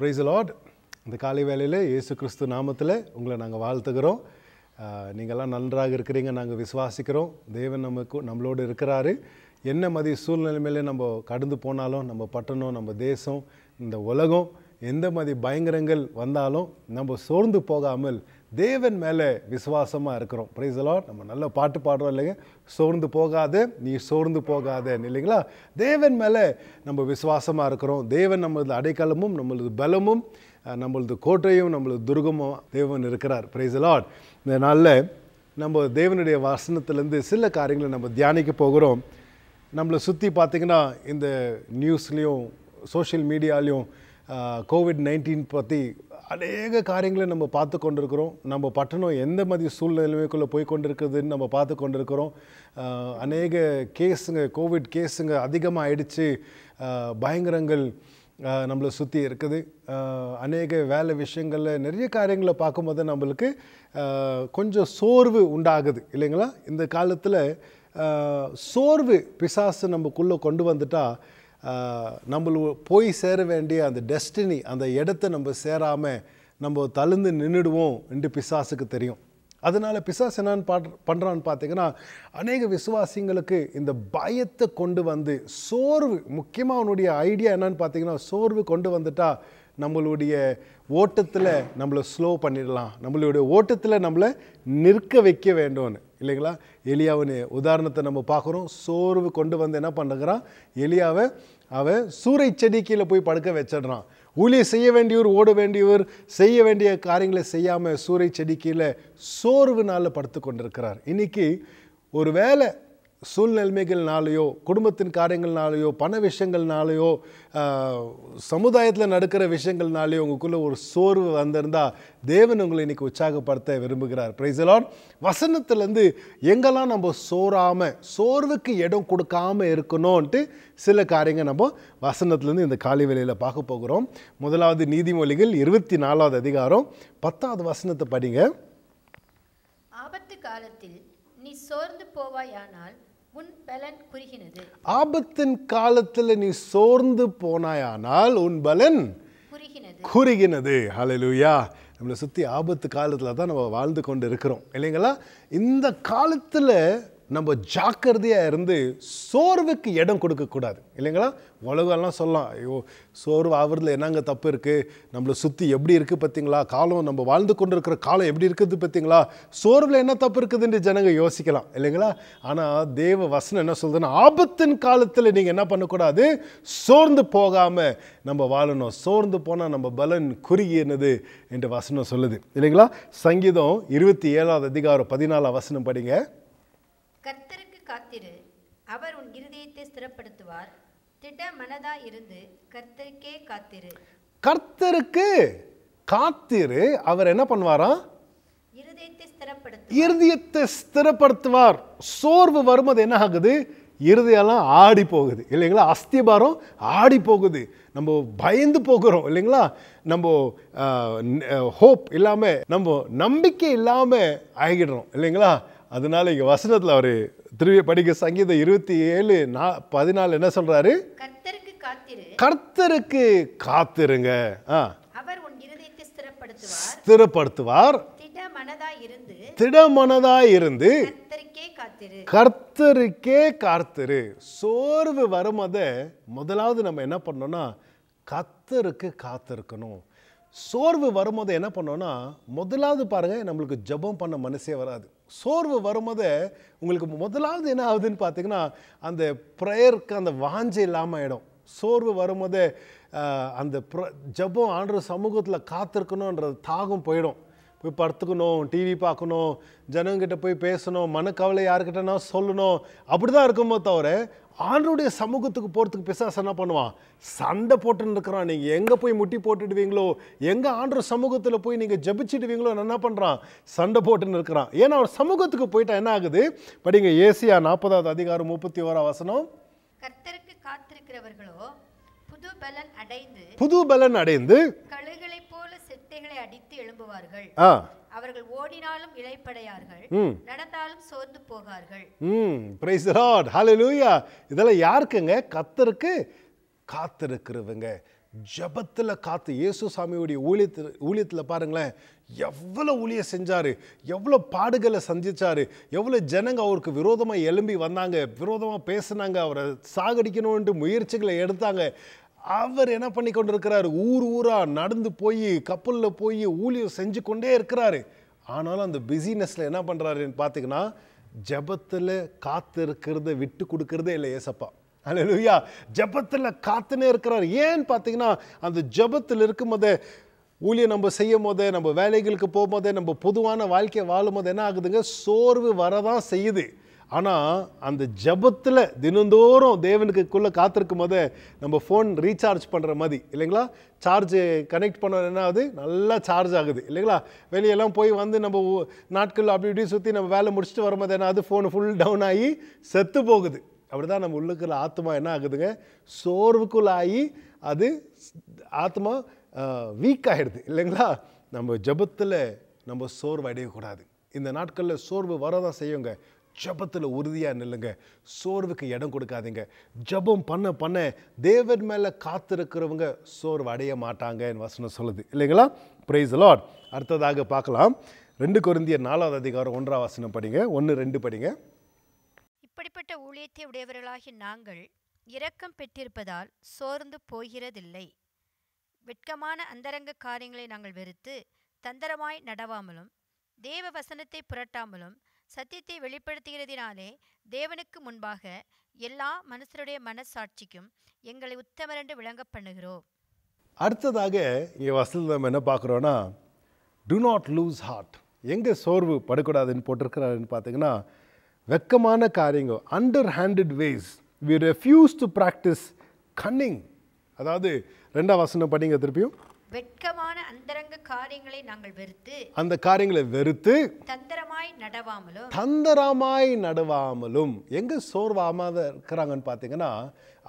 Price Lord இந்த காலை வேலையில் இயேசு கிறிஸ்து நாமத்தில் உங்களை நாங்கள் வாழ்த்துக்கிறோம் நீங்கள்லாம் நன்றாக இருக்கிறீங்க நாங்கள் விசுவாசிக்கிறோம் தேவன் நமக்கு நம்மளோடு இருக்கிறாரு என்ன மாதிரி சூழ்நிலைமையிலே நம்ம கடந்து போனாலும் நம்ம பட்டணம் நம்ம தேசம் இந்த உலகம் எந்த மாதிரி பயங்கரங்கள் வந்தாலும் நம்ம சோர்ந்து போகாமல் தேவன் மேலே விசுவாசமாக இருக்கிறோம் பிரைஸலாம் நம்ம நல்ல பாட்டு பாடுறோம் இல்லைங்க சோர்ந்து போகாது நீ சோர்ந்து போகாத இல்லைங்களா தேவன் மேலே நம்ம விசுவாசமாக இருக்கிறோம் தேவன் நம்மளது அடைக்கலமும் நம்மளது பலமும் நம்மளது கோட்டையும் நம்மளது துர்கமும் தேவன் இருக்கிறார் பிரைஸலாட் இந்த நாளில் நம்ம தேவனுடைய வசனத்துலேருந்து சில காரியங்களை நம்ம தியானிக்க போகிறோம் நம்மளை சுற்றி பார்த்திங்கன்னா இந்த நியூஸ்லேயும் சோஷியல் மீடியாலேயும் கோவிட் நைன்டீன் பற்றி அநேக காரியங்களை நம்ம பார்த்து கொண்டிருக்கிறோம் நம்ம பட்டணம் எந்த மாதிரி சூழ்நிலைமைக்குள்ளே போய் கொண்டிருக்குதுன்னு நம்ம பார்த்து கொண்டிருக்கிறோம் அநேக கேஸுங்க கோவிட் கேஸுங்க அதிகமாக ஆயிடுச்சு பயங்கரங்கள் நம்மளை சுற்றி இருக்குது அநேக வேலை விஷயங்களில் நிறைய காரியங்களை பார்க்கும்போது நம்மளுக்கு கொஞ்சம் சோர்வு உண்டாகுது இல்லைங்களா இந்த காலத்தில் சோர்வு பிசாசு நம்மக்குள்ளே கொண்டு வந்துட்டால் நம்மளுக்கு போய் சேர வேண்டிய அந்த டெஸ்டினி அந்த இடத்த நம்ம சேராமல் நம்ம தழுந்து நின்றுடுவோம் என்று பிசாசுக்கு தெரியும் அதனால் பிசாஸ் என்னான்னு பாட் பண்ணுறான்னு பார்த்தீங்கன்னா அநேக விசுவாசிங்களுக்கு இந்த பயத்தை கொண்டு வந்து சோர்வு முக்கியமாக அவனுடைய ஐடியா என்னன்னு பார்த்தீங்கன்னா சோர்வு கொண்டு வந்துட்டா நம்மளுடைய ஓட்டத்தில் நம்மளை ஸ்லோ பண்ணிடலாம் நம்மளுடைய ஓட்டத்தில் நம்மளை நிற்க வைக்க வேண்டும்னு இல்லைங்களா எலியாவின் உதாரணத்தை நம்ம பார்க்குறோம் சோர்வு கொண்டு வந்து என்ன பண்ணுறான் எலியாவை அவன் சூறை செடி கீழே போய் படுக்க வச்சிடுறான் ஊழியை செய்ய வேண்டியவர் ஓட வேண்டியவர் செய்ய வேண்டிய காரியங்களை செய்யாமல் சூறை செடி கீழே சோர்வுனால் படுத்து கொண்டிருக்கிறார் இன்றைக்கி ஒரு வேலை சூழ்நிலைமைகள்னாலேயோ குடும்பத்தின் காரியங்கள்னாலேயோ பண விஷயங்கள்னாலேயோ சமுதாயத்தில் நடக்கிற விஷயங்கள்னாலேயோ உங்களுக்குள்ளே ஒரு சோர்வு வந்திருந்தால் தேவன் உங்களை இன்றைக்கி உற்சாகப்படுத்த விரும்புகிறார் பிரைசலான் வசனத்துலேருந்து எங்கெல்லாம் நம்ம சோறாமல் சோர்வுக்கு இடம் கொடுக்காமல் இருக்கணும்ன்ட்டு சில காரியங்கள் நம்ம வசனத்துலேருந்து இந்த காலி வேலையில் பார்க்க போகிறோம் முதலாவது நீதிமொழிகள் இருபத்தி நாலாவது அதிகாரம் பத்தாவது வசனத்தை படிங்க ஆபத்து காலத்தில் நீ சோர்ந்து போவாயானால் ஆபத்தின் காலத்தில் நீ சோர்ந்து போனாயானால் உன் பலன் குறுகினது ஹலலுயா நம்மளை சுற்றி ஆபத்து காலத்தில் தான் நம்ம வாழ்ந்து கொண்டு இருக்கிறோம் இல்லைங்களா இந்த காலத்தில் நம்ம ஜாக்கிரதையாக இருந்து சோர்வுக்கு இடம் கொடுக்கக்கூடாது இல்லைங்களா உலகெல்லாம் சொல்லலாம் ஐயோ சோர்வு ஆகிறதுல என்னங்க தப்பு இருக்குது நம்மளை சுற்றி எப்படி இருக்குது பார்த்தீங்களா காலம் நம்ம வாழ்ந்து கொண்டு இருக்கிற காலம் எப்படி இருக்குது பார்த்தீங்களா சோர்வில் என்ன தப்பு இருக்குதுன்னு ஜனங்க யோசிக்கலாம் இல்லைங்களா ஆனால் தேவ வசனம் என்ன சொல்கிறதுன்னா ஆபத்தின் காலத்தில் நீங்கள் என்ன பண்ணக்கூடாது சோர்ந்து போகாமல் நம்ம வாழணும் சோர்ந்து போனால் நம்ம பலன் குறுகியனது என்று வசனம் சொல்லுது இல்லைங்களா சங்கீதம் இருபத்தி ஏழாவது அதிகாரம் பதினாலாம் வசனம் படிங்க கர்த்தருக்கு காத்திரு அவர் உன் இருதயத்தை ஸ்திரப்படுத்துவார் திட மனதா இருந்து கர்த்தருக்கே காத்திரு கர்த்தருக்கு காத்திரு அவர் என்ன பண்ணுவாராம் இருதயத்தை ஸ்திரப்படுத்துவார் சோர்வு வரும்போது என்ன ஆகுது இருதயெல்லாம் ஆடி போகுது இல்லைங்களா அஸ்திபாரம் ஆடி போகுது நம்ம பயந்து போகிறோம் இல்லைங்களா நம்ம ஹோப் இல்லாமல் நம்ம நம்பிக்கை இல்லாமல் ஆகிடுறோம் இல்லைங்களா அதனால இங்கே வசனத்தில் அவர் திருவி படிக்க சங்கீதம் இருபத்தி ஏழு நா பதினாலு என்ன சொல்கிறாரு கர்த்தருக்கு காத்திருங்க ஆ ஸ்திரப்படுத்துவார் திடமனதா இருந்து கர்த்தருக்கே காத்திரு சோர்வு வரும் அதை முதலாவது நம்ம என்ன பண்ணோம்னா கர்த்தருக்கு காத்திருக்கணும் சோர்வு வரும்போது என்ன பண்ணோம்னா முதலாவது பாருங்கள் நம்மளுக்கு ஜபம் பண்ண மனசே வராது சோர்வு வரும்போது உங்களுக்கு முதலாவது என்ன ஆகுதுன்னு பார்த்தீங்கன்னா அந்த ப்ரேயருக்கு அந்த வாஞ்சை இல்லாமல் ஆகிடும் சோர்வு வரும்போது அந்த ப்ர ஜபம் ஆண்டு சமூகத்தில் காத்திருக்கணுன்ற தாகம் போயிடும் போய் படுத்துக்கணும் டிவி பார்க்கணும் ஜனங்கிட்ட போய் பேசணும் மனக்கவலை யாருக்கிட்டனா சொல்லணும் அப்படி தான் இருக்கும்போது தவிர ஆண்டருடைய சமூகத்துக்கு போகிறதுக்கு பிசாஸ் என்ன பண்ணுவான் சண்டை போட்டுன்னு இருக்கிறான் நீங்கள் எங்கே போய் முட்டி போட்டுடுவீங்களோ எங்கே ஆண்டர் சமூகத்தில் போய் நீங்கள் ஜபிச்சிடுவீங்களோ என்ன பண்ணுறான் சண்டை போட்டுன்னு இருக்கிறான் ஏன்னா அவர் சமூகத்துக்கு போயிட்டா என்ன ஆகுது படிங்க ஏசியா நாற்பதாவது அதிகாரம் முப்பத்தி ஓரா வசனம் கர்த்தருக்கு காத்திருக்கிறவர்களோ புது பலன் அடைந்து புது பலன் அடைந்து திரும்புவார்கள் அவர்கள் ஓடினாலும் இளைப்படையார்கள் நடந்தாலும் சோர்ந்து போகார்கள் ம் பிரைஸ் லார்ட் ஹalleluya இதெல்லாம் யாருக்குங்க கர்த்தருக்கு காத்திருக்கிறவங்க ஜபத்தில் காத்து இயேசு சாமியுடைய ஊழியத்தில் ஊழியத்தில் பாருங்களேன் எவ்வளோ ஊழியம் செஞ்சார் எவ்வளோ பாடுகளை சந்தித்தார் எவ்வளோ ஜனங்க அவருக்கு விரோதமாக எலும்பி வந்தாங்க விரோதமாக பேசினாங்க அவரை சாகடிக்கணும்ன்ட்டு முயற்சிகளை எடுத்தாங்க அவர் என்ன பண்ணி கொண்டிருக்கிறார் ஊர் ஊராக நடந்து போய் கப்பலில் போய் ஊழியம் செஞ்சு கொண்டே இருக்கிறாரு ஆனாலும் அந்த பிஸினஸில் என்ன பண்ணுறாருன்னு பார்த்தீங்கன்னா ஜபத்தில் காத்து இருக்கிறத விட்டு கொடுக்கறதே இல்லை ஏசப்பா அலையா ஜபத்தில் காத்துனே இருக்கிறார் ஏன்னு பார்த்தீங்கன்னா அந்த ஜபத்தில் போதே ஊழியம் நம்ம செய்யும் போதே நம்ம வேலைகளுக்கு போகும்போதே நம்ம பொதுவான வாழ்க்கையை வாழும் போது என்ன ஆகுதுங்க சோர்வு வரதான் செய்யுது ஆனால் அந்த ஜபத்தில் தினந்தோறும் தேவனுக்குள்ளே காத்திருக்கும் போது நம்ம ஃபோன் ரீசார்ஜ் பண்ணுற மாதிரி இல்லைங்களா சார்ஜ் கனெக்ட் பண்ண என்ன ஆகுது நல்லா சார்ஜ் ஆகுது இல்லைங்களா வெளியெல்லாம் போய் வந்து நம்ம நாட்கள் அப்படி இப்படி சுற்றி நம்ம வேலை முடிச்சுட்டு வரும்போது என்ன ஆகுது ஃபோன் ஃபுல் டவுன் ஆகி செத்து போகுது அப்படி தான் நம்ம உள்ளுக்குள்ள ஆத்மா என்ன ஆகுதுங்க சோர்வுக்குள்ளாகி அது ஆத்மா வீக் ஆகிடுது இல்லைங்களா நம்ம ஜபத்தில் நம்ம சோர்வு அடையக்கூடாது இந்த நாட்களில் சோர்வு வரதான் செய்யுங்க ஜபத்தில் உறுதியாக நில்லுங்க சோர்வுக்கு இடம் கொடுக்காதீங்க ஜபம் பண்ண பண்ண தேவன் மேலே காத்திருக்கிறவங்க சோர்வு அடைய மாட்டாங்கன்னு வசனம் சொல்லுது இல்லைங்களா பிரைஸ் லாட் அடுத்ததாக பார்க்கலாம் ரெண்டு குருந்திய நாலாவது அதிகாரம் ஒன்றாம் வசனம் படிங்க ஒன்று ரெண்டு படிங்க இப்படிப்பட்ட ஊழியத்தை உடையவர்களாகி நாங்கள் இரக்கம் பெற்றிருப்பதால் சோர்ந்து போகிறதில்லை வெட்கமான அந்தரங்க காரியங்களை நாங்கள் வெறுத்து தந்திரமாய் நடவாமலும் தேவ வசனத்தை புரட்டாமலும் சத்தியத்தை வெளிப்படுத்துகிறதினாலே தேவனுக்கு முன்பாக எல்லா மனுஷருடைய மனசாட்சிக்கும் எங்களை உத்தமர் என்று விளங்க பண்ணுகிறோம் அடுத்ததாக இங்கே வசதியில் நம்ம என்ன பார்க்குறோன்னா டு நாட் லூஸ் ஹார்ட் எங்கே சோர்வு படக்கூடாதுன்னு போட்டிருக்கிறாருன்னு பார்த்தீங்கன்னா வெக்கமான காரியங்கள் underhanded ways we refuse to practise cunning அதாவது ரெண்டாம் வசனம் பண்ணிங்க திருப்பியும் வெட்கமான அந்தரங்க காரியங்களை நாங்கள் வெறுத்து அந்த காரியங்களை வெறுத்து தந்திரமாய் நடவாமலும் தந்திரமாய் நடவாமலும் எங்க சோர்வாம இருக்கிறாங்கன்னு பார்த்தீங்கன்னா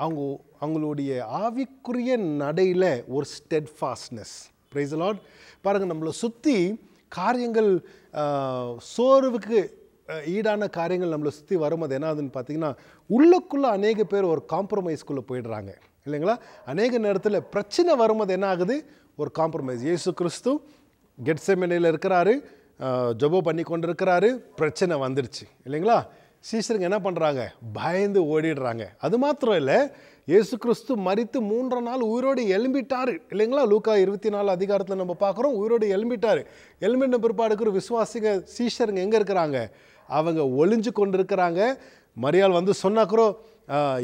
அவங்க அவங்களுடைய ஆவிக்குரிய நடையில் ஒரு ஸ்டெட்ஃபாஸ்ட்னஸ் ஃபாஸ்ட்னஸ் ப்ரைஸ் லாட் பாருங்கள் நம்மளை சுற்றி காரியங்கள் சோர்வுக்கு ஈடான காரியங்கள் நம்மளை சுற்றி வரும்போது என்ன பார்த்தீங்கன்னா உள்ளுக்குள்ளே அநேக பேர் ஒரு காம்ப்ரமைஸ்குள்ளே போயிடுறாங்க இல்லைங்களா அநேக நேரத்தில் பிரச்சனை வரும்போது என்ன ஆகுது ஒரு காம்ப்ரமைஸ் ஏசு கிறிஸ்து கெட்செமனையில் இருக்கிறாரு ஜொபோ பண்ணி கொண்டு இருக்கிறாரு பிரச்சனை வந்துடுச்சு இல்லைங்களா சீசருங்க என்ன பண்ணுறாங்க பயந்து ஓடிடுறாங்க அது மாத்திரம் இல்லை ஏசு கிறிஸ்து மறித்து மூன்று நாள் உயிரோடு எழும்பிட்டார் இல்லைங்களா லூக்கா இருபத்தி நாலு அதிகாரத்தில் நம்ம பார்க்குறோம் உயிரோடு எலும்பிட்டார் எலும்பின பிற்பாடுக்கு விசுவாசிங்க சீஷருங்க எங்கே இருக்கிறாங்க அவங்க ஒளிஞ்சு கொண்டு இருக்கிறாங்க மரியாள் வந்து சொன்னாக்கிறோ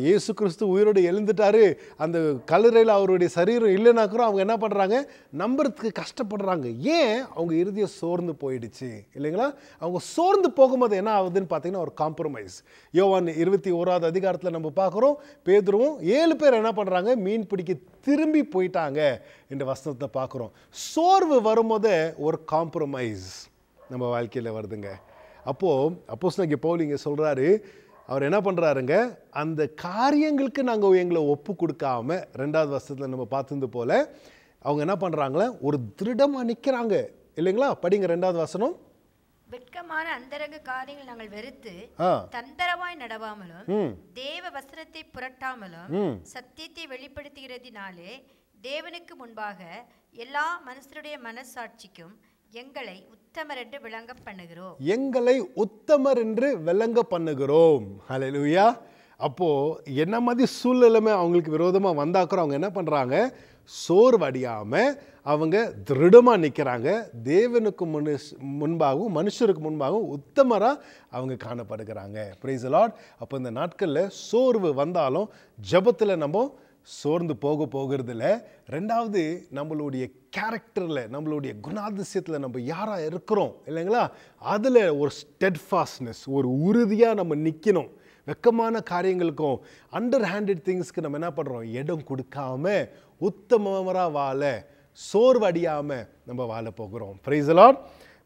இயேசு கிறிஸ்து உயிரோடு எழுந்துட்டாரு அந்த கல்லறையில் அவருடைய சரீரம் இல்லைன்னா கூட அவங்க என்ன பண்ணுறாங்க நம்புறதுக்கு கஷ்டப்படுறாங்க ஏன் அவங்க இறுதியை சோர்ந்து போயிடுச்சு இல்லைங்களா அவங்க சோர்ந்து போகும்போது என்ன ஆகுதுன்னு பார்த்தீங்கன்னா ஒரு காம்ப்ரமைஸ் யோவான் இருபத்தி ஓராவது அதிகாரத்தில் நம்ம பார்க்குறோம் பேதுருவும் ஏழு பேர் என்ன பண்ணுறாங்க மீன் பிடிக்க திரும்பி போயிட்டாங்க என்ற வசனத்தை பார்க்குறோம் சோர்வு வரும்போது ஒரு காம்ப்ரமைஸ் நம்ம வாழ்க்கையில் வருதுங்க அப்போது அப்போஸ் இங்கே பவுல் இங்கே சொல்கிறாரு அவர் என்ன பண்ணுறாருங்க அந்த காரியங்களுக்கு நாங்கள் எங்களை ஒப்பு கொடுக்காம ரெண்டாவது வருஷத்தில் நம்ம பார்த்துருந்து போல் அவங்க என்ன பண்ணுறாங்களே ஒரு திருடமாக நிற்கிறாங்க இல்லைங்களா படிங்க ரெண்டாவது வசனம் வெட்கமான அந்தரங்க காரியங்கள் நாங்கள் வெறுத்து தந்தரவாய் நடவாமலும் தேவ வசனத்தை புரட்டாமலும் சத்தியத்தை வெளிப்படுத்துகிறதினாலே தேவனுக்கு முன்பாக எல்லா மனுஷருடைய மனசாட்சிக்கும் எங்களை உத்தமர் என்று விளங்க பண்ணுகிறோம் எங்களை உத்தமர் என்று விளங்க பண்ணுகிறோம் ஹலெலுயா அப்போது என்ன மாதிரி சூழ்நிலைமை அவங்களுக்கு விரோதமாக வந்தாக்கிறோம் அவங்க என்ன பண்ணுறாங்க சோர்வடியாமல் அவங்க திருடமாக நிற்கிறாங்க தேவனுக்கு முன்னு முன்பாகவும் மனுஷருக்கு முன்பாகவும் உத்தமராக அவங்க காணப்படுகிறாங்க ப்ரைஸ் லாட் அப்போ இந்த நாட்களில் சோர்வு வந்தாலும் ஜபத்தில் நம்ம சோர்ந்து போக போகிறதுல ரெண்டாவது நம்மளுடைய கேரக்டரில் நம்மளுடைய குணாதிசயத்தில் நம்ம யாராக இருக்கிறோம் இல்லைங்களா அதில் ஒரு ஸ்டெட்ஃபாஸ்ட்னஸ் ஒரு உறுதியாக நம்ம நிற்கணும் வெக்கமான காரியங்களுக்கும் அண்டர் ஹேண்டட் திங்ஸ்க்கு நம்ம என்ன பண்ணுறோம் இடம் கொடுக்காம உத்தமராக வாழ சோர்வடியாமல் நம்ம வாழ போகிறோம் ஃப்ரைசலான்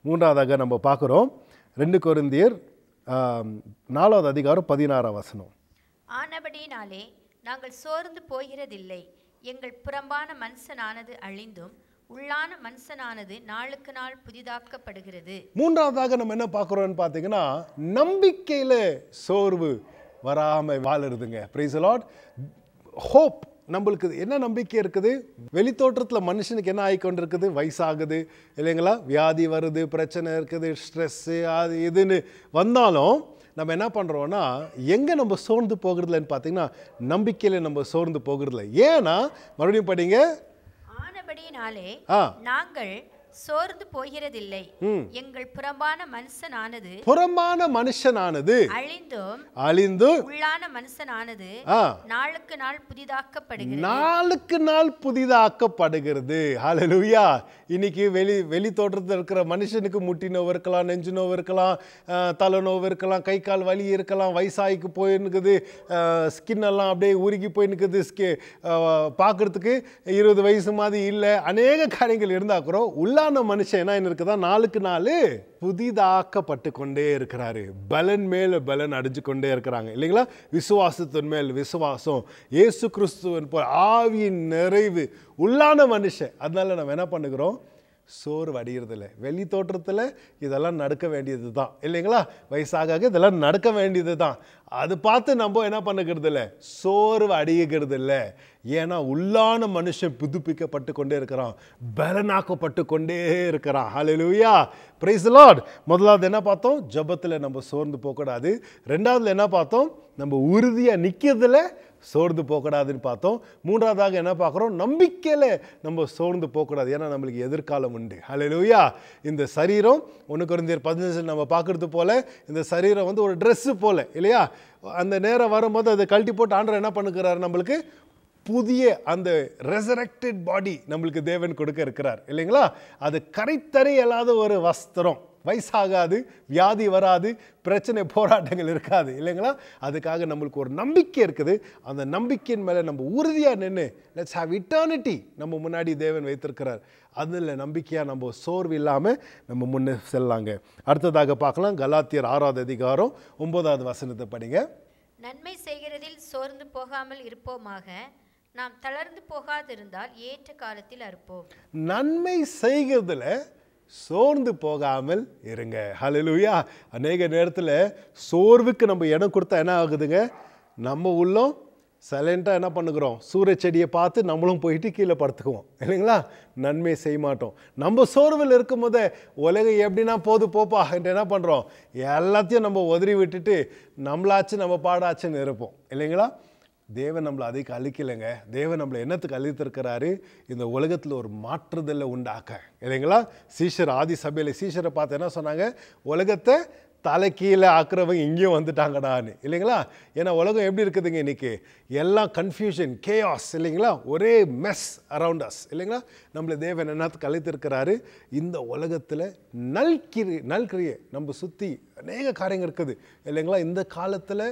மூன்றாவதாக நம்ம பார்க்குறோம் ரெண்டு குருந்தியர் நாலாவது அதிகாரம் பதினாறாம் வசனம் ஆனபடினாலே நாங்கள் சோர்ந்து போகிறதில்லை எங்கள் புறம்பான மனுஷனானது அழிந்தும் உள்ளான மனுஷனானது நாளுக்கு நாள் புதிதாக்கப்படுகிறது மூன்றாவதாக நம்ம என்ன பார்க்குறோம்னு பார்த்தீங்கன்னா நம்பிக்கையில் சோர்வு வராமல் வாழறதுங்க பிரைஸ் ஹோப் நம்மளுக்கு என்ன நம்பிக்கை இருக்குது வெளித்தோற்றத்தில் மனுஷனுக்கு என்ன ஆகிக்கொண்டிருக்குது வயசாகுது இல்லைங்களா வியாதி வருது பிரச்சனை இருக்குது ஸ்ட்ரெஸ்ஸு அது இதுன்னு வந்தாலும் நம்ம என்ன பண்ணுறோன்னா எங்கே நம்ம சோர்ந்து போகிறதுலன்னு பார்த்தீங்கன்னா நம்பிக்கையில் நம்ம சோர்ந்து போகிறதுல ஏன்னா மறுபடியும் படிங்க ஆனபடியினாலே நாங்கள் சோர்ந்து போகிறதில்லை எங்கள் புறம்பான மனுஷனானது புறம்பான மனுஷனானது அழிந்தும் அழிந்து உள்ளான மனுஷனானது நாளுக்கு நாள் புதிதாக்கப்படுகிறது நாளுக்கு நாள் புதிதாக்கப்படுகிறது ஹalleluya இன்னைக்கு வெளி வெளி தோற்றத்தில் இருக்கிற மனுஷனுக்கு முட்டி நோவு இருக்கலாம் நெஞ்சு நோவு இருக்கலாம் தலை நோவு இருக்கலாம் கை கால் வலி இருக்கலாம் வயசாகிக்கு போயிருக்குது ஸ்கின் எல்லாம் அப்படியே உருகி போயிருக்குது ஸ்கி பார்க்குறதுக்கு இருபது வயசு மாதிரி இல்லை அநேக காரியங்கள் கூட உள்ள மீதான மனுஷன் என்ன இருக்குதா நாளுக்கு நாள் புதிதாக்கப்பட்டு கொண்டே இருக்கிறாரு பலன் மேல பலன் அடிஞ்சு கொண்டே இருக்கிறாங்க இல்லைங்களா விசுவாசத்தின் மேல் விசுவாசம் ஏசு கிறிஸ்துவன் போல் ஆவியின் நிறைவு உள்ளான மனுஷன் அதனால நம்ம என்ன பண்ணுகிறோம் சோறு வடிகிறதில்ல வெளி தோற்றத்தில் இதெல்லாம் நடக்க வேண்டியது தான் இல்லைங்களா வயசாக இதெல்லாம் நடக்க வேண்டியது தான் அது பார்த்து நம்ம என்ன பண்ணிக்கிறது இல்லை சோறு வடிகிறது இல்லை ஏன்னா உள்ளான மனுஷன் புதுப்பிக்கப்பட்டு கொண்டே இருக்கிறான் பலனாக்கப்பட்டு கொண்டே இருக்கிறான் லூயா பிரைஸ் லார்ட் முதலாவது என்ன பார்த்தோம் ஜபத்தில் நம்ம சோர்ந்து போகக்கூடாது ரெண்டாவது என்ன பார்த்தோம் நம்ம உறுதியாக நிற்கிறதுல சோர்ந்து போகக்கூடாதுன்னு பார்த்தோம் மூன்றாவதாக என்ன பார்க்குறோம் நம்பிக்கையில் நம்ம சோர்ந்து போகக்கூடாது ஏன்னா நம்மளுக்கு எதிர்காலம் உண்டு ஹலலூயா இந்த சரீரம் ஒன்று குறைந்தர் பதினஞ்சில் நம்ம பார்க்குறது போல் இந்த சரீரம் வந்து ஒரு ட்ரெஸ்ஸு போல் இல்லையா அந்த நேரம் வரும்போது அதை கழட்டி போட்டு ஆண்டர் என்ன பண்ணுக்கிறாரு நம்மளுக்கு புதிய அந்த ரெசரக்டட் பாடி நம்மளுக்கு தேவன் கொடுக்க இருக்கிறார் இல்லைங்களா அது கரைத்தறி ஒரு வஸ்திரம் வயசாகாது வியாதி வராது பிரச்சனை போராட்டங்கள் இருக்காது இல்லைங்களா அதுக்காக நம்மளுக்கு ஒரு நம்பிக்கை இருக்குது அந்த நம்பிக்கையின் மேலே நம்ம உறுதியாக நின்று லெட்ஸ் ஹாவ் இட்டர்னிட்டி நம்ம முன்னாடி தேவன் வைத்திருக்கிறார் அதில் நம்பிக்கையாக நம்ம சோர்வு இல்லாமல் நம்ம முன்னே செல்லாங்க அடுத்ததாக பார்க்கலாம் கலாத்தியர் ஆறாவது அதிகாரம் ஒன்பதாவது வசனத்தை படிங்க நன்மை செய்கிறதில் சோர்ந்து போகாமல் இருப்போமாக நாம் தளர்ந்து போகாதிருந்தால் ஏற்ற காலத்தில் அறுப்போம் நன்மை செய்கிறதுல சோர்ந்து போகாமல் இருங்க ஹலலூயா அநேக நேரத்தில் சோர்வுக்கு நம்ம இடம் கொடுத்தா என்ன ஆகுதுங்க நம்ம உள்ளம் சைலண்ட்டாக என்ன பண்ணுகிறோம் சூரிய செடியை பார்த்து நம்மளும் போயிட்டு கீழே படுத்துக்குவோம் இல்லைங்களா நன்மை செய்ய மாட்டோம் நம்ம சோர்வில் இருக்கும் போதே உலகம் எப்படின்னா போது போப்பா என்ன பண்ணுறோம் எல்லாத்தையும் நம்ம உதறி விட்டுட்டு நம்மளாச்சு நம்ம பாடாச்சுன்னு இருப்போம் இல்லைங்களா தேவன் நம்மளை அதுக்கு அழிக்கலைங்க தேவன் நம்மளை என்னத்துக்கு அழித்திருக்கிறாரு இந்த உலகத்தில் ஒரு மாற்றுதலை உண்டாக்க இல்லைங்களா சீஷர் ஆதி சபையில் சீஷரை பார்த்து என்ன சொன்னாங்க உலகத்தை தலைக்கீழ ஆக்குறவங்க இங்கேயும் வந்துட்டாங்கடான்னு இல்லைங்களா ஏன்னா உலகம் எப்படி இருக்குதுங்க இன்றைக்கி எல்லாம் கன்ஃபியூஷன் கேஆஸ் இல்லைங்களா ஒரே மெஸ் அரவுண்ட் அஸ் இல்லைங்களா நம்மளை தேவன் என்னத்துக்கு அழைத்திருக்கிறாரு இந்த உலகத்தில் நல்கிரி நல்கிரியை நம்ம சுற்றி அநேக காரியங்கள் இருக்குது இல்லைங்களா இந்த காலத்தில்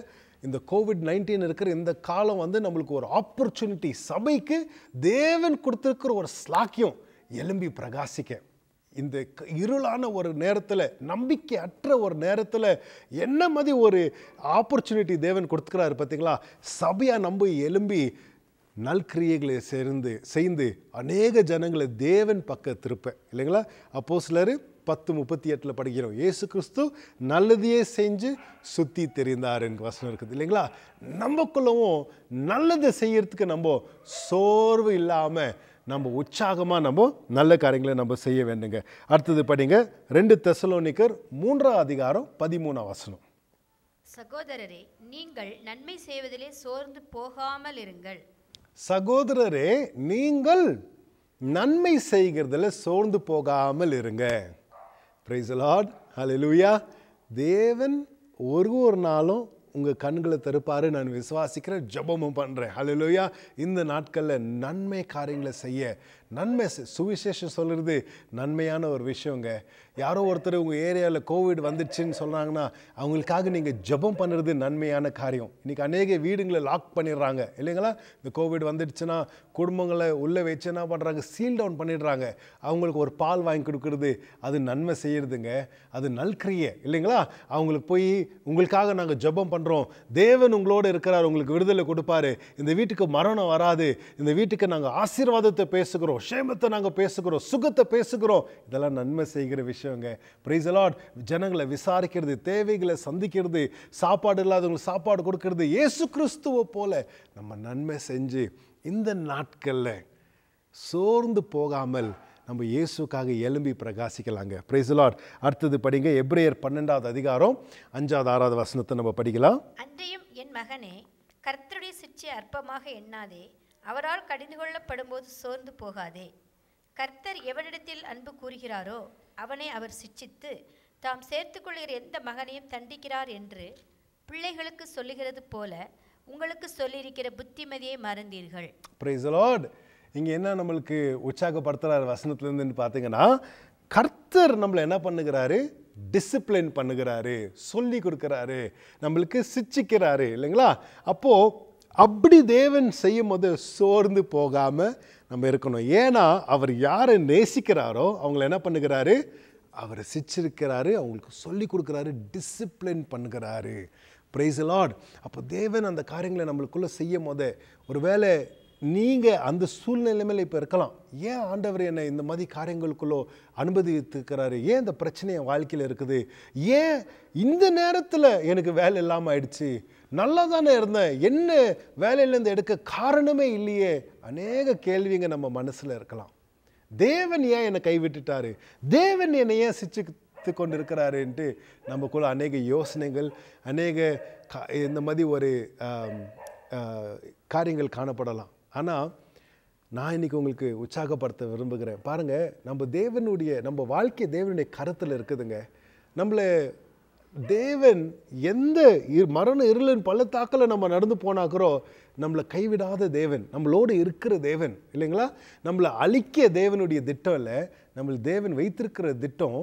இந்த கோவிட் நைன்டீன் இருக்கிற இந்த காலம் வந்து நம்மளுக்கு ஒரு ஆப்பர்ச்சுனிட்டி சபைக்கு தேவன் கொடுத்துருக்கிற ஒரு ஸ்லாக்கியம் எலும்பி பிரகாசிக்க இந்த இருளான ஒரு நேரத்தில் நம்பிக்கை அற்ற ஒரு நேரத்தில் என்ன மாதிரி ஒரு ஆப்பர்ச்சுனிட்டி தேவன் கொடுத்துக்கிறாரு பார்த்தீங்களா சபையாக நம்ப எலும்பி நல்கிரியைகளை சேர்ந்து செய்து அநேக ஜனங்களை தேவன் பக்க திருப்பேன் இல்லைங்களா அப்போ சிலர் பத்து முப்பத்தி எட்டில் படிக்கிறோம் ஏசு கிறிஸ்து நல்லதையே செஞ்சு சுற்றி தெரிந்தார் என்று வசனம் இருக்குது இல்லைங்களா நம்மக்குள்ளவும் நல்லதை செய்கிறதுக்கு நம்ம சோர்வு இல்லாமல் நம்ம உற்சாகமாக நம்ம நல்ல காரியங்களை நம்ம செய்ய வேண்டுங்க அடுத்தது படிங்க ரெண்டு தெசலோனிக்கர் மூன்றாம் அதிகாரம் பதிமூணாம் வசனம் சகோதரரே நீங்கள் நன்மை செய்வதிலே சோர்ந்து போகாமல் இருங்கள் சகோதரரே நீங்கள் நன்மை செய்கிறதுல சோர்ந்து போகாமல் இருங்க ப்ரைஸ் லார்ட் லூயா தேவன் ஒரு ஒரு நாளும் உங்கள் கண்களை தருப்பார் நான் விசுவாசிக்கிறேன் ஜபமும் பண்ணுறேன் லூயா இந்த நாட்களில் நன்மை காரியங்களை செய்ய நன்மை சுவிசேஷம் சொல்கிறது நன்மையான ஒரு விஷயங்க யாரோ ஒருத்தர் உங்கள் ஏரியாவில் கோவிட் வந்துடுச்சுன்னு சொன்னாங்கன்னா அவங்களுக்காக நீங்கள் ஜபம் பண்ணுறது நன்மையான காரியம் இன்றைக்கி அநேக வீடுங்களை லாக் பண்ணிடுறாங்க இல்லைங்களா இந்த கோவிட் வந்துடுச்சுன்னா குடும்பங்களை உள்ளே வச்சு என்ன பண்ணுறாங்க சீல் டவுன் பண்ணிடுறாங்க அவங்களுக்கு ஒரு பால் வாங்கி கொடுக்குறது அது நன்மை செய்கிறதுங்க அது நல்கிரியை இல்லைங்களா அவங்களுக்கு போய் உங்களுக்காக நாங்கள் ஜபம் பண்ணுறோம் தேவன் உங்களோடு இருக்கிறார் உங்களுக்கு விடுதலை கொடுப்பாரு இந்த வீட்டுக்கு மரணம் வராது இந்த வீட்டுக்கு நாங்கள் ஆசீர்வாதத்தை பேசுகிறோம் பேசுகிறோம் சேமத்தை நாங்கள் பேசுகிறோம் சுகத்தை பேசுகிறோம் இதெல்லாம் நன்மை செய்கிற விஷயங்க ப்ரைஸலாட் ஜனங்களை விசாரிக்கிறது தேவைகளை சந்திக்கிறது சாப்பாடு இல்லாதவங்களுக்கு சாப்பாடு கொடுக்கறது ஏசு கிறிஸ்துவை போல நம்ம நன்மை செஞ்சு இந்த நாட்களில் சோர்ந்து போகாமல் நம்ம இயேசுக்காக எலும்பி பிரகாசிக்கலாங்க பிரைசலாட் அடுத்தது படிங்க எப்ரேயர் பன்னெண்டாவது அதிகாரம் அஞ்சாவது ஆறாவது வசனத்தை நம்ம படிக்கலாம் அன்றையும் என் மகனே கர்த்தருடைய சிற்சை அற்பமாக எண்ணாதே அவரால் கடிந்து கொள்ளப்படும்போது சோர்ந்து போகாதே கர்த்தர் எவனிடத்தில் அன்பு கூறுகிறாரோ அவனை அவர் சிட்சித்து தாம் கொள்கிற எந்த மகனையும் தண்டிக்கிறார் என்று பிள்ளைகளுக்கு சொல்லுகிறது போல உங்களுக்கு சொல்லியிருக்கிற புத்திமதியை மறந்தீர்கள் இங்கே என்ன நம்மளுக்கு உற்சாகப்படுத்துகிறார் வசனத்துலேருந்து பார்த்தீங்கன்னா கர்த்தர் நம்மளை என்ன பண்ணுகிறாரு டிசிப்ளின் பண்ணுகிறாரு சொல்லி கொடுக்குறாரு நம்மளுக்கு சிச்சிக்கிறாரு இல்லைங்களா அப்போது அப்படி தேவன் செய்யும் போது சோர்ந்து போகாமல் நம்ம இருக்கணும் ஏன்னா அவர் யாரை நேசிக்கிறாரோ அவங்கள என்ன பண்ணுகிறாரு அவர் சிச்சிருக்கிறாரு அவங்களுக்கு சொல்லி கொடுக்குறாரு டிசிப்ளின் பண்ணுகிறாரு ப்ரைஸ் லார்ட் அப்போ தேவன் அந்த காரியங்களை நம்மளுக்குள்ளே செய்யும் போது ஒரு நீங்கள் அந்த சூழ்நிலைமையில் இப்போ இருக்கலாம் ஏன் ஆண்டவர் என்னை இந்த மாதிரி காரியங்களுக்குள்ளோ அனுமதித்துக்கிறாரு ஏன் இந்த பிரச்சனை என் வாழ்க்கையில் இருக்குது ஏன் இந்த நேரத்தில் எனக்கு வேலை இல்லாமல் ஆயிடுச்சு நல்லா தானே இருந்தேன் என்ன வேலையிலேருந்து எடுக்க காரணமே இல்லையே அநேக கேள்விங்க நம்ம மனசில் இருக்கலாம் தேவன் ஏன் என்னை கைவிட்டுட்டாரு தேவன் என்னை ஏன் சிச்சுத்து கொண்டு இருக்கிறாருன்ட்டு நமக்குள்ள அநேக யோசனைகள் அநேக இந்த மாதிரி ஒரு காரியங்கள் காணப்படலாம் ஆனால் நான் இன்றைக்கி உங்களுக்கு உற்சாகப்படுத்த விரும்புகிறேன் பாருங்கள் நம்ம தேவனுடைய நம்ம வாழ்க்கை தேவனுடைய கருத்தில் இருக்குதுங்க நம்மளை தேவன் எந்த மரண இருளின் பள்ளத்தாக்கில் நம்ம நடந்து போனாக்கிறோம் நம்மளை கைவிடாத தேவன் நம்மளோடு இருக்கிற தேவன் இல்லைங்களா நம்மளை அழிக்க தேவனுடைய திட்டம் இல்லை நம்மளை தேவன் வைத்திருக்கிற திட்டம்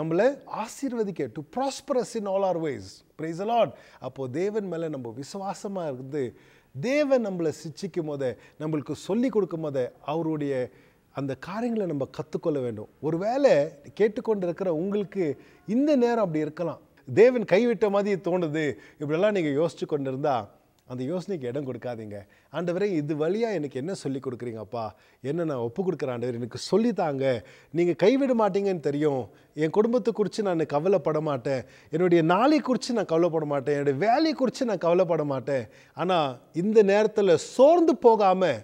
நம்மளை ஆசீர்வதிக்க to prosperous in all our ways praise a lot அப்போது தேவன் மேலே நம்ம விசுவாசமாக இருந்து தேவன் நம்மளை சிச்சிக்கும் போதே நம்மளுக்கு சொல்லி கொடுக்கும் போதே அவருடைய அந்த காரியங்களை நம்ம கற்றுக்கொள்ள வேண்டும் ஒருவேளை கேட்டுக்கொண்டு இருக்கிற உங்களுக்கு இந்த நேரம் அப்படி இருக்கலாம் தேவன் கைவிட்ட மாதிரி தோணுது இப்படிலாம் நீங்கள் யோசிச்சு கொண்டு இருந்தால் அந்த யோசனைக்கு இடம் கொடுக்காதீங்க ஆண்டவரே இது வழியாக எனக்கு என்ன சொல்லி கொடுக்குறீங்கப்பா என்ன நான் ஒப்பு கொடுக்குற ஆண்டவர் எனக்கு சொல்லித்தாங்க நீங்கள் கைவிட மாட்டீங்கன்னு தெரியும் என் குடும்பத்தை குறித்து நான் கவலைப்பட மாட்டேன் என்னுடைய நாளை குறித்து நான் கவலைப்பட மாட்டேன் என்னுடைய வேலையை குறித்து நான் கவலைப்பட மாட்டேன் ஆனால் இந்த நேரத்தில் சோர்ந்து போகாமல்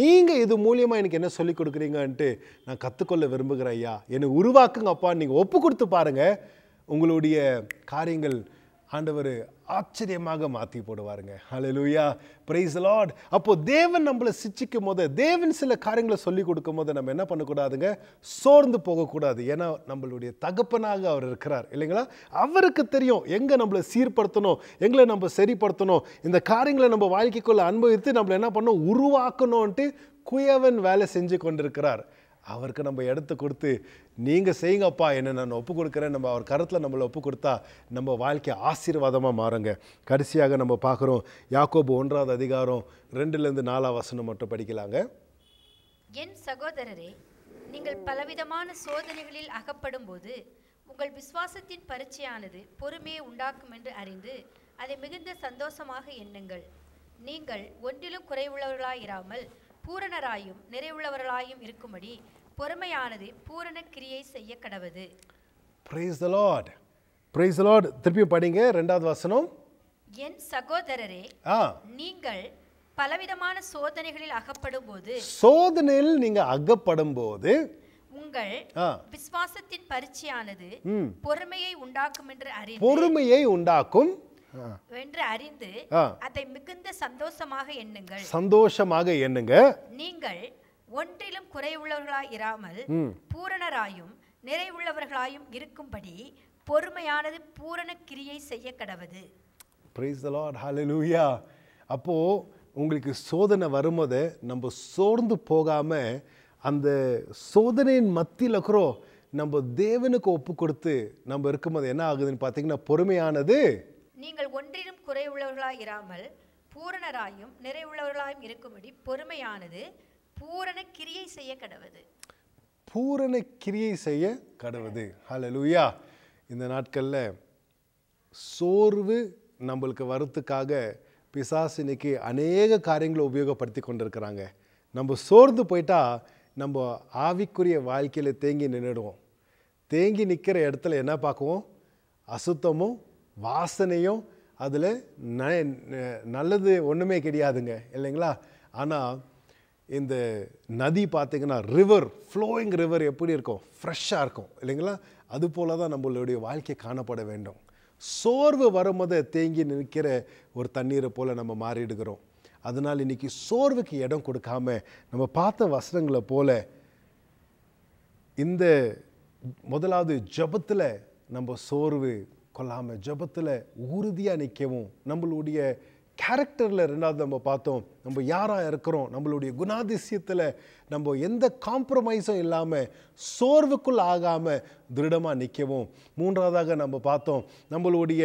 நீங்கள் இது மூலியமாக எனக்கு என்ன சொல்லிக் கொடுக்குறீங்கன்ட்டு நான் கற்றுக்கொள்ள விரும்புகிறேன் ஐயா என்னை உருவாக்குங்க அப்பா நீங்கள் ஒப்பு கொடுத்து பாருங்கள் உங்களுடைய காரியங்கள் ஆண்டவர் ஆச்சரியமாக மாற்றி போடுவாருங்க ஹலலூயா பிரைஸ் லார்ட் அப்போது தேவன் நம்மளை சிச்சிக்கும் போது தேவன் சில காரியங்களை சொல்லி கொடுக்கும் போது நம்ம என்ன பண்ணக்கூடாதுங்க சோர்ந்து போகக்கூடாது ஏன்னா நம்மளுடைய தகப்பனாக அவர் இருக்கிறார் இல்லைங்களா அவருக்கு தெரியும் எங்கே நம்மளை சீர்படுத்தணும் எங்களை நம்ம சரிப்படுத்தணும் இந்த காரியங்களை நம்ம வாழ்க்கைக்குள்ளே அனுபவித்து நம்மளை என்ன பண்ணணும் உருவாக்கணும்ன்ட்டு குயவன் வேலை செஞ்சு கொண்டிருக்கிறார் அவருக்கு நம்ம இடத்த கொடுத்து நீங்கள் செய்யுங்கப்பா என்ன நான் ஒப்பு கொடுக்குறேன் நம்ம அவர் கருத்தில் நம்மளை ஒப்பு கொடுத்தா நம்ம வாழ்க்கை ஆசீர்வாதமாக மாறுங்க கடைசியாக நம்ம பார்க்குறோம் யாக்கோபு ஒன்றாவது அதிகாரம் ரெண்டுலேருந்து நாலாம் வசனம் மட்டும் படிக்கலாங்க என் சகோதரரே நீங்கள் பலவிதமான சோதனைகளில் அகப்படும் போது உங்கள் விசுவாசத்தின் பரீட்சையானது பொறுமையை உண்டாக்கும் என்று அறிந்து அதை மிகுந்த சந்தோஷமாக எண்ணுங்கள் நீங்கள் ஒன்றிலும் குறைவுள்ளவர்களாயிராமல் இராமல் பூரணராயும் நிறைவுள்ளவர்களாயும் இருக்கும்படி பொறுமையானது பூரண கிரியை செய்ய கடவுது Praise the Lord. Praise the Lord. படிங்க ரெண்டாவது வசனம் என் சகோதரரே நீங்கள் பலவிதமான சோதனைகளில் அகப்படும் போது சோதனையில் நீங்க அகப்படும் போது உங்கள் விசுவாசத்தின் பரீட்சையானது பொறுமையை உண்டாக்கும் என்று பொறுமையை உண்டாக்கும் வென்று அறிந்து அதை மிகுந்த சந்தோஷமாக எண்ணுங்கள் சந்தோஷமாக எண்ணுங்க நீங்கள் ஒன்றிலும் குறைவுள்ளவர்களாய் இராமல் பூரணராயும் நிறைவுள்ளவர்களாயும் இருக்கும்படி பொறுமையானது பூரண கிரியை செய்ய கடவுது பிரைஸ் த லார்ட் ஹalleluya அப்போ உங்களுக்கு சோதனை வரும்போது நம்ம சோர்ந்து போகாம அந்த சோதனையின் மத்தியில் இருக்கிறோம் நம்ம தேவனுக்கு ஒப்பு கொடுத்து நம்ம இருக்கும்போது என்ன ஆகுதுன்னு பார்த்தீங்கன்னா பொறுமையானது நீங்கள் ஒன்றிலும் குறைவுள்ளவர்களாய் இராமல் பூரணராயும் நிறைவுள்ளவர்களாயும் இருக்கும்படி பொறுமையானது பூரண கிரியை செய்ய கடவுது பூரண கிரியை செய்ய கடவுது ஹலலூயா இந்த நாட்களில் சோர்வு நம்மளுக்கு வரத்துக்காக பிசாசினிக்கு அநேக காரியங்களை உபயோகப்படுத்தி கொண்டிருக்கிறாங்க நம்ம சோர்ந்து போயிட்டா நம்ம ஆவிக்குரிய வாழ்க்கையில் தேங்கி நின்றுடுவோம் தேங்கி நிற்கிற இடத்துல என்ன பார்க்குவோம் அசுத்தமும் வாசனையும் அதில் ந நல்லது ஒன்றுமே கிடையாதுங்க இல்லைங்களா ஆனால் இந்த நதி பார்த்திங்கன்னா ரிவர் ஃப்ளோயிங் ரிவர் எப்படி இருக்கும் ஃப்ரெஷ்ஷாக இருக்கும் இல்லைங்களா அது போல தான் நம்மளுடைய வாழ்க்கை காணப்பட வேண்டும் சோர்வு வரும்போது தேங்கி நிற்கிற ஒரு தண்ணீரை போல் நம்ம மாறிடுகிறோம் அதனால் இன்றைக்கி சோர்வுக்கு இடம் கொடுக்காம நம்ம பார்த்த வசனங்களை போல் இந்த முதலாவது ஜபத்தில் நம்ம சோர்வு கொல்லாமல் ஜபத்தில் உறுதியாக நிற்கவும் நம்மளுடைய கேரக்டரில் ரெண்டாவது நம்ம பார்த்தோம் நம்ம யாராக இருக்கிறோம் நம்மளுடைய குணாதிசயத்தில் நம்ம எந்த காம்ப்ரமைஸும் இல்லாமல் சோர்வுக்குள் ஆகாமல் திருடமாக நிற்கவும் மூன்றாவதாக நம்ம பார்த்தோம் நம்மளுடைய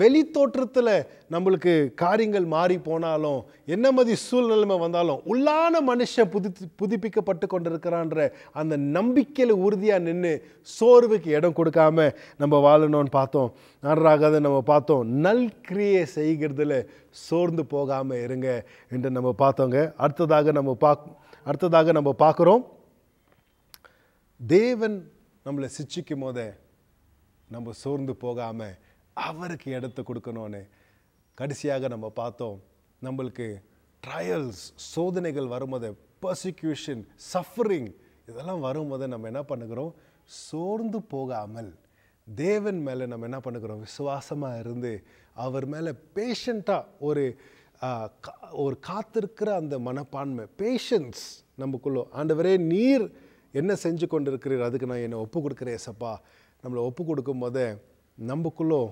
வெளி தோற்றத்தில் நம்மளுக்கு காரியங்கள் மாறி போனாலும் என்ன மாதிரி சூழ்நிலைமை வந்தாலும் உள்ளான மனுஷன் புதி புதுப்பிக்கப்பட்டு கொண்டிருக்கிறான்ற அந்த நம்பிக்கையில் உறுதியாக நின்று சோர்வுக்கு இடம் கொடுக்காம நம்ம வாழணும்னு பார்த்தோம் நன்றாகாத நம்ம பார்த்தோம் நல் கிரியை செய்கிறதுல சோர்ந்து போகாமல் இருங்க என்று நம்ம பார்த்தோங்க அடுத்ததாக நம்ம பாக் அடுத்ததாக நம்ம பார்க்குறோம் தேவன் நம்மளை சிச்சிக்கும் போதே நம்ம சோர்ந்து போகாமல் அவருக்கு இடத்த கொடுக்கணும்னு கடைசியாக நம்ம பார்த்தோம் நம்மளுக்கு ட்ரையல்ஸ் சோதனைகள் வரும்போது பர்சிக்யூஷன் சஃபரிங் இதெல்லாம் வரும்போது நம்ம என்ன பண்ணுகிறோம் சோர்ந்து போகாமல் தேவன் மேலே நம்ம என்ன பண்ணுகிறோம் விசுவாசமாக இருந்து அவர் மேலே பேஷண்ட்டாக ஒரு ஒரு காத்திருக்கிற அந்த மனப்பான்மை பேஷன்ஸ் நமக்குள்ளோ ஆண்டவரே நீர் என்ன செஞ்சு கொண்டு இருக்கிறீர் அதுக்கு நான் என்னை ஒப்பு கொடுக்குறேன் சப்பா நம்மளை ஒப்பு கொடுக்கும் போதே நமக்குள்ளோ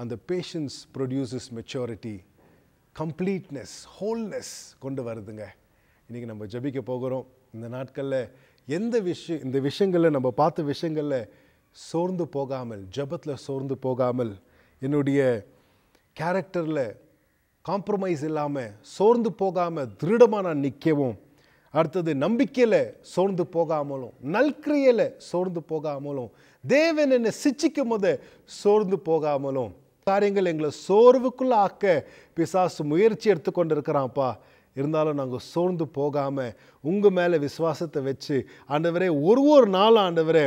அந்த patience produces maturity completeness wholeness கொண்டு வருதுங்க இன்றைக்கி நம்ம ஜபிக்க போகிறோம் இந்த நாட்களில் எந்த விஷயம் இந்த விஷயங்களில் நம்ம பார்த்த விஷயங்களில் சோர்ந்து போகாமல் ஜபத்தில் சோர்ந்து போகாமல் என்னுடைய கேரக்டரில் காம்ப்ரமைஸ் இல்லாமல் சோர்ந்து போகாமல் திருடமாக நான் நிற்கவும் அடுத்தது நம்பிக்கையில் சோர்ந்து போகாமலும் நல்கிரியில் சோர்ந்து போகாமலும் தேவன் என்னை சிச்சிக்கும் போது சோர்ந்து போகாமலும் காரியங்கள் எங்களை சோர்வுக்குள்ளே ஆக்க பிசாசு முயற்சி எடுத்துக்கொண்டு இருக்கிறான்ப்பா இருந்தாலும் நாங்கள் சோர்ந்து போகாமல் உங்கள் மேலே விசுவாசத்தை வச்சு ஆண்டவரே ஒரு ஒரு நாள் ஆண்டவரே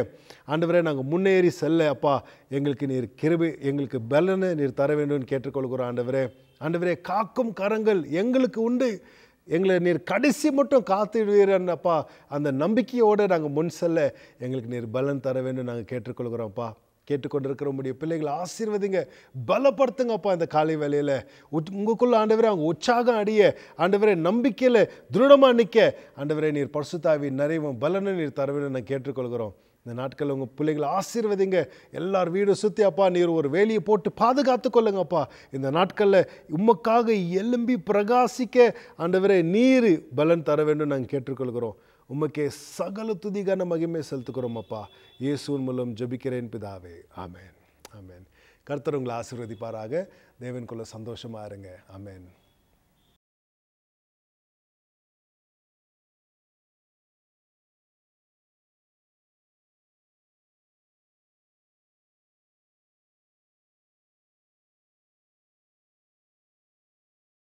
ஆண்டவரே நாங்கள் முன்னேறி செல்ல அப்பா எங்களுக்கு நீர் கிருபி எங்களுக்கு பலனை நீர் தர வேண்டும்னு கேட்டுக்கொள்கிறோம் ஆண்டவரே ஆண்டவரே காக்கும் கரங்கள் எங்களுக்கு உண்டு எங்களை நீர் கடைசி மட்டும் காத்திடுவீரன்னப்பா அந்த நம்பிக்கையோடு நாங்கள் முன் செல்ல எங்களுக்கு நீர் பலன் தர வேண்டும் நாங்கள் கேட்டுக்கொள்கிறோம்ப்பா கேட்டுக்கொண்டிருக்கிற உங்களுடைய பிள்ளைகளை ஆசீர்வதிங்க பலப்படுத்துங்கப்பா இந்த காலை வேலையில் உங்களுக்குள்ள ஆண்டவரே அவங்க உற்சாகம் அடிய ஆண்டவரே நம்பிக்கையில் திருடமாக நிற்க ஆண்டவரே நீர் பரிசுத்தாவி நிறைவும் பலனை நீர் தரவேன்னு நான் கேட்டுக்கொள்கிறோம் இந்த நாட்களில் உங்கள் பிள்ளைகளை ஆசீர்வதிங்க எல்லார் வீடு சுற்றி அப்பா நீர் ஒரு வேலியை போட்டு பாதுகாத்து கொள்ளுங்கப்பா இந்த நாட்களில் உமக்காக எலும்பி பிரகாசிக்க ஆண்டவரே நீர் பலன் தர வேண்டும் நாங்கள் கேட்டுக்கொள்கிறோம் உமக்கே சகல துதிகான மகிமை செலுத்துக்கிறோமப்பா இயேசுவின் மூலம் ஜபிக்கிறேன் பிதாவே ஆமேன் ஆமேன் கர்த்தர் உங்களை ஆசீர்வதிப்பாராக தேவன்குள்ளே சந்தோஷமாக இருங்க ஆமேன்